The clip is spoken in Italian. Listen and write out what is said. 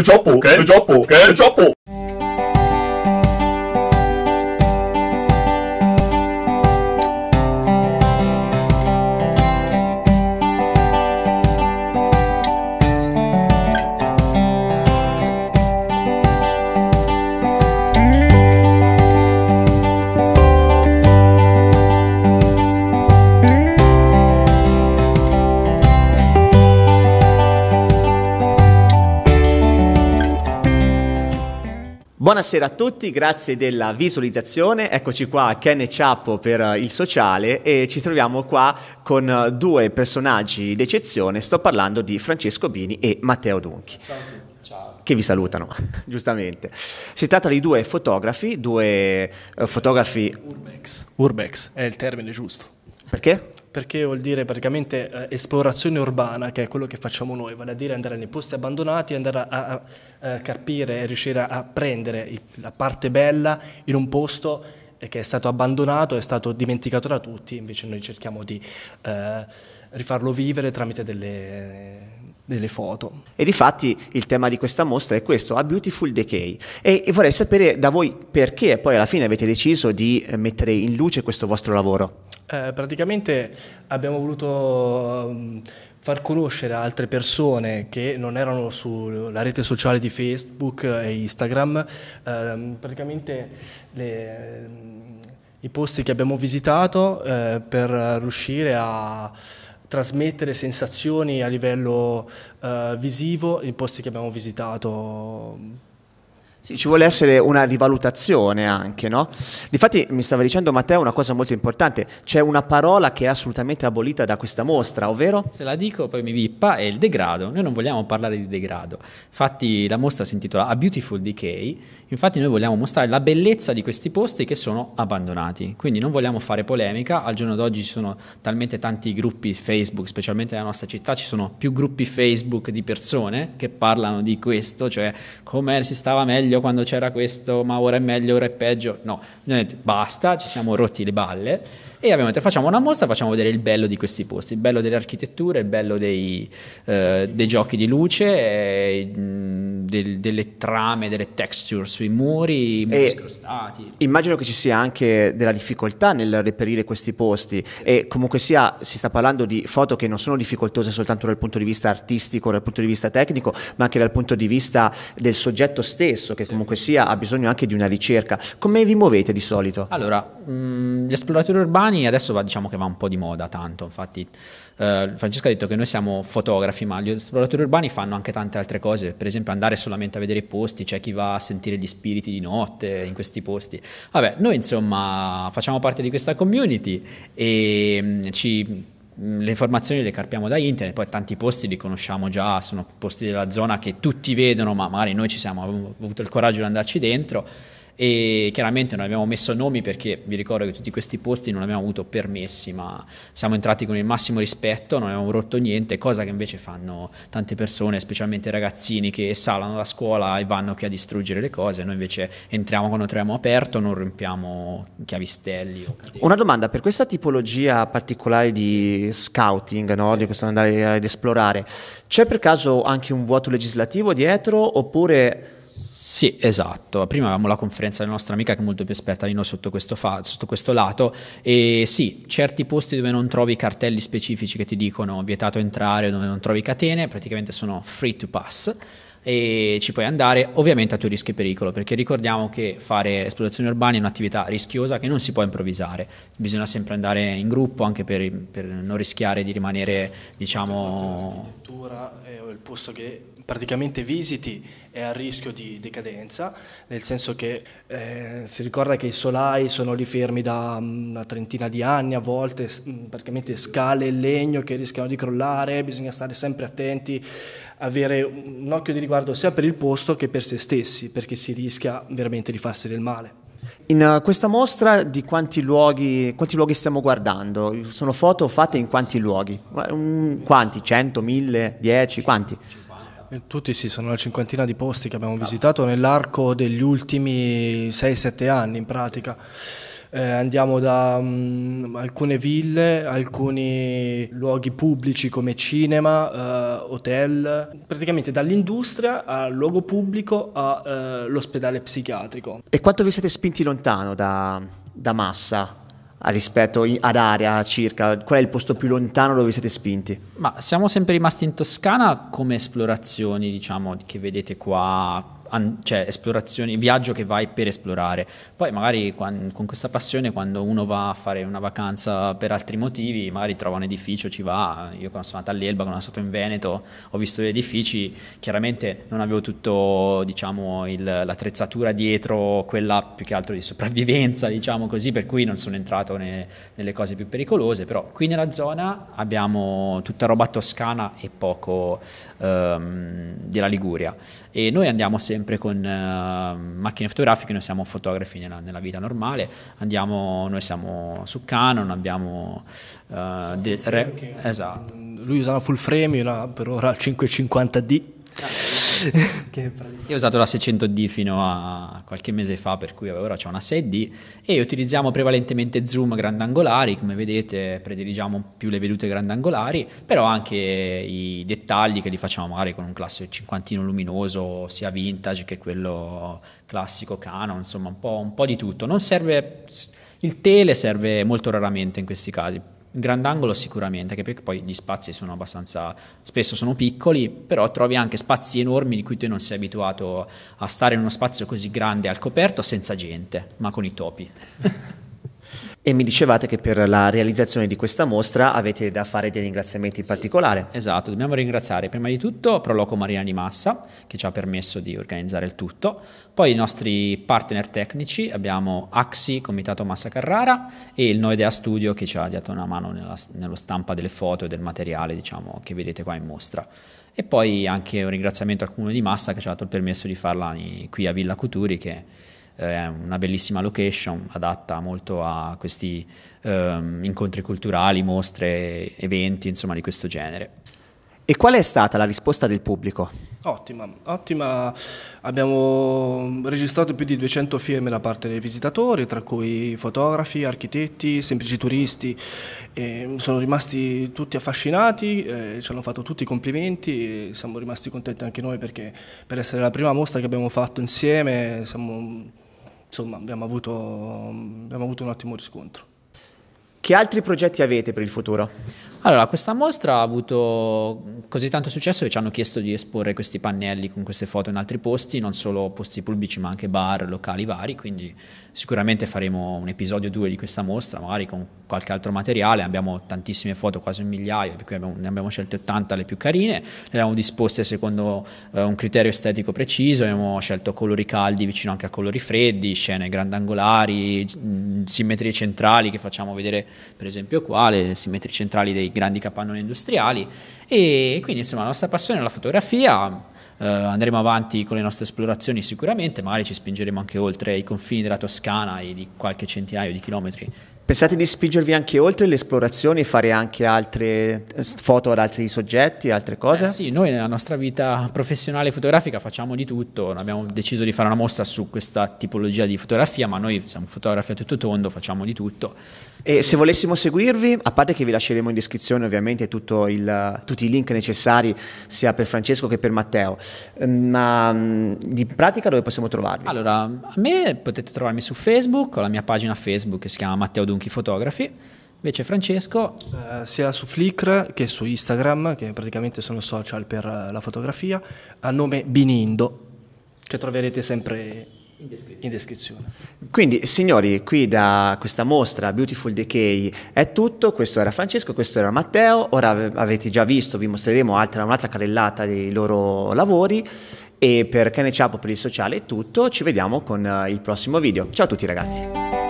Jopo, Jopo, Jopo. Buonasera a tutti, grazie della visualizzazione. Eccoci qua a Ken e Ciappo per eh, il sociale e ci troviamo qua con eh, due personaggi d'eccezione. Sto parlando di Francesco Bini e Matteo Dunchi. Ciao a tutti che vi salutano, giustamente. Si tratta di due fotografi, due eh, fotografi... Urbex. Urbex è il termine giusto. Perché? Perché vuol dire praticamente eh, esplorazione urbana, che è quello che facciamo noi, vale a dire andare nei posti abbandonati, e andare a, a, a eh, capire e riuscire a prendere il, la parte bella in un posto eh, che è stato abbandonato, è stato dimenticato da tutti, invece noi cerchiamo di eh, rifarlo vivere tramite delle, delle foto. E difatti il tema di questa mostra è questo, A Beautiful Decay. E, e vorrei sapere da voi perché poi alla fine avete deciso di eh, mettere in luce questo vostro lavoro. Eh, praticamente abbiamo voluto ehm, far conoscere a altre persone che non erano sulla rete sociale di Facebook e Instagram, ehm, praticamente le, ehm, i posti che abbiamo visitato eh, per riuscire a trasmettere sensazioni a livello eh, visivo i posti che abbiamo visitato. Sì, ci vuole essere una rivalutazione anche, no? Difatti mi stava dicendo Matteo una cosa molto importante, c'è una parola che è assolutamente abolita da questa mostra, ovvero? Se la dico poi mi vippa, è il degrado, noi non vogliamo parlare di degrado, infatti la mostra si intitola A Beautiful Decay, infatti noi vogliamo mostrare la bellezza di questi posti che sono abbandonati, quindi non vogliamo fare polemica, al giorno d'oggi ci sono talmente tanti gruppi Facebook, specialmente nella nostra città ci sono più gruppi Facebook di persone che parlano di questo, cioè come si stava meglio meglio quando c'era questo, ma ora è meglio, ora è peggio. No, abbiamo detto basta, ci siamo rotti le balle e abbiamo detto facciamo una mostra, facciamo vedere il bello di questi posti, il bello delle architetture, il bello dei, eh, dei giochi di luce. E, mh, mm, del, delle trame, delle texture sui muri, muri scrostati. Immagino che ci sia anche della difficoltà nel reperire questi posti e comunque sia si sta parlando di foto che non sono difficoltose soltanto dal punto di vista artistico, dal punto di vista tecnico, ma anche dal punto di vista del soggetto stesso che sì. comunque sia ha bisogno anche di una ricerca. Come vi muovete di solito? Allora, mh, mm, gli esploratori urbani adesso va, diciamo che va un po' di moda tanto, infatti eh, Francesco ha detto che noi siamo fotografi, ma gli esploratori urbani fanno anche tante altre cose, per esempio andare solamente a vedere i posti, c'è chi va a sentire gli spiriti di notte in questi posti. Vabbè, noi insomma facciamo parte di questa community e mm, ci mm, le informazioni le carpiamo da internet, poi tanti posti li conosciamo già, sono posti della zona che tutti vedono, ma magari noi ci siamo avuto il coraggio di andarci dentro e chiaramente non abbiamo messo nomi perché vi ricordo che tutti questi posti non abbiamo avuto permessi ma siamo entrati con il massimo rispetto non abbiamo rotto niente cosa che invece fanno tante persone specialmente ragazzini che salano da scuola e vanno che a distruggere le cose noi invece entriamo quando troviamo aperto non rompiamo chiavistelli una domanda per questa tipologia particolare di scouting no? sì. di questo andare ad esplorare c'è per caso anche un vuoto legislativo dietro oppure sì, esatto. Prima avevamo la conferenza della nostra amica che è molto più esperta di noi sotto questo, fa- sotto questo lato e sì, certi posti dove non trovi cartelli specifici che ti dicono vietato entrare, dove non trovi catene, praticamente sono free to pass e ci puoi andare ovviamente a tuo rischio e pericolo perché ricordiamo che fare esplorazioni urbane è un'attività rischiosa che non si può improvvisare bisogna sempre andare in gruppo anche per, per non rischiare di rimanere diciamo la l'architettura è il posto che praticamente Visiti è a rischio di decadenza, nel senso che eh, si ricorda che i solai sono lì fermi da mm, una trentina di anni, a volte mm, praticamente scale e legno che rischiano di crollare, bisogna stare sempre attenti, avere un occhio di riguardo sia per il posto che per se stessi, perché si rischia veramente di farsi del male. In eh, questa mostra di quanti luoghi, quanti luoghi, stiamo guardando? Sono foto fatte in quanti luoghi? Quanti? 100, 1000, 10? Quanti? Eh, tutti sì, sono una cinquantina di posti che abbiamo visitato nell'arco degli ultimi 6-7 anni in pratica. Eh, andiamo da um, alcune ville, alcuni luoghi pubblici come cinema, uh, hotel, praticamente dall'industria al luogo pubblico all'ospedale eh, uh, psichiatrico. E quanto vi siete spinti lontano da, da Massa? rispetto ad area circa? Qual è il posto più lontano dove siete spinti? Ma siamo sempre rimasti in Toscana come esplorazioni, diciamo, che vedete qua an- cioè esplorazioni, viaggio che vai per esplorare. Poi magari con, con questa passione quando uno va a fare una vacanza per altri motivi, magari trova un edificio, ci va. Io quando sono andato all'Elba, quando sono stato in Veneto, ho visto gli edifici, chiaramente non avevo tutto diciamo, il, l'attrezzatura dietro, quella più che altro di sopravvivenza, diciamo così, per cui non sono entrato ne, nelle cose più pericolose, però qui nella zona abbiamo tutta roba toscana e poco ehm, della Liguria e noi andiamo sempre sempre con uh, macchine fotografiche, noi siamo fotografi nella, nella, vita normale, andiamo, noi siamo su Canon, abbiamo... Uh, de- re- esatto. Lui usa una full frame, io per ora 550D. Ah, io ho usato la 600D fino a qualche mese fa, per cui ora c'è una 6D e utilizziamo prevalentemente zoom grandangolari, come vedete prediligiamo più le vedute grandangolari, però anche i dettagli che li facciamo magari con un classico cinquantino luminoso, sia vintage che quello classico Canon, insomma un po', un po' di tutto. Non serve il tele serve molto raramente in questi casi grandangolo sicuramente, anche perché poi gli spazi sono abbastanza, spesso sono piccoli, però trovi anche spazi enormi di cui tu non sei abituato a stare in uno spazio così grande al coperto senza gente, ma con i topi. E mi dicevate che per la realizzazione di questa mostra avete da fare dei ringraziamenti in particolare. esatto, dobbiamo ringraziare prima di tutto Proloco Mariani Massa che ci ha permesso di organizzare il tutto, poi i nostri partner tecnici, abbiamo Axi, Comitato Massa Carrara e il Noidea Studio che ci ha dato una mano nella, nello stampa delle foto e del materiale diciamo, che vedete qua in mostra. E poi anche un ringraziamento al Comune di Massa che ci ha dato il permesso di farla qui a Villa Cuturi che eh, è una bellissima location adatta molto a questi um, incontri culturali, mostre, eventi, insomma di questo genere. E qual è stata la risposta del pubblico? Ottima, ottima. Abbiamo registrato più di 200 firme da parte dei visitatori, tra cui fotografi, architetti, semplici turisti. E sono rimasti tutti affascinati, eh, ci hanno fatto tutti i complimenti e siamo rimasti contenti anche noi perché per essere la prima mostra che abbiamo fatto insieme siamo, insomma, abbiamo, avuto, abbiamo avuto un ottimo riscontro. Che altri progetti avete per il futuro? Allora, questa mostra ha avuto così tanto successo che ci hanno chiesto di esporre questi pannelli con queste foto in altri posti, non solo posti pubblici ma anche bar, locali vari, quindi sicuramente faremo un episodio 2 di questa mostra, magari con qualche altro materiale, abbiamo tantissime foto, quasi un migliaio, per cui abbiamo, ne abbiamo scelte 80 le più carine, le abbiamo disposte secondo eh, un criterio estetico preciso, abbiamo scelto colori caldi vicino anche a colori freddi, scene grandangolari, simmetrie centrali che facciamo vedere per esempio qua, le simmetrie centrali dei grandi capannoni industriali e quindi insomma la nostra passione è la fotografia, Uh, andremo avanti con le nostre esplorazioni sicuramente, magari ci spingeremo anche oltre i confini della Toscana e di qualche centinaio di chilometri Pensate di spingervi anche oltre le esplorazioni e fare anche altre eh, foto ad altri soggetti, altre cose? Eh sì, noi nella nostra vita professionale fotografica facciamo di tutto, abbiamo deciso di fare una mostra su questa tipologia di fotografia, ma noi siamo fotografi a tutto tondo, facciamo di tutto. E se volessimo seguirvi, a parte che vi lasceremo in descrizione ovviamente il, tutti i link necessari sia per Francesco che per Matteo, ehm, ma mm, di pratica dove possiamo trovarvi? Allora, a me potete trovarmi su Facebook, ho la mia pagina Facebook che si chiama Matteo Dunchi Fotografi. Invece Francesco... Eh, sia su Flickr che su Instagram, che praticamente sono social per eh, la fotografia, a nome Binindo, che troverete sempre in descrizione. in descrizione. Quindi signori, qui da questa mostra Beautiful Decay è tutto, questo era Francesco, questo era Matteo, ora avete già visto, vi mostreremo altra, un'altra carrellata dei loro lavori e per Kenny Ciapo per il sociale è tutto, ci vediamo con eh, il prossimo video. Ciao a tutti ragazzi.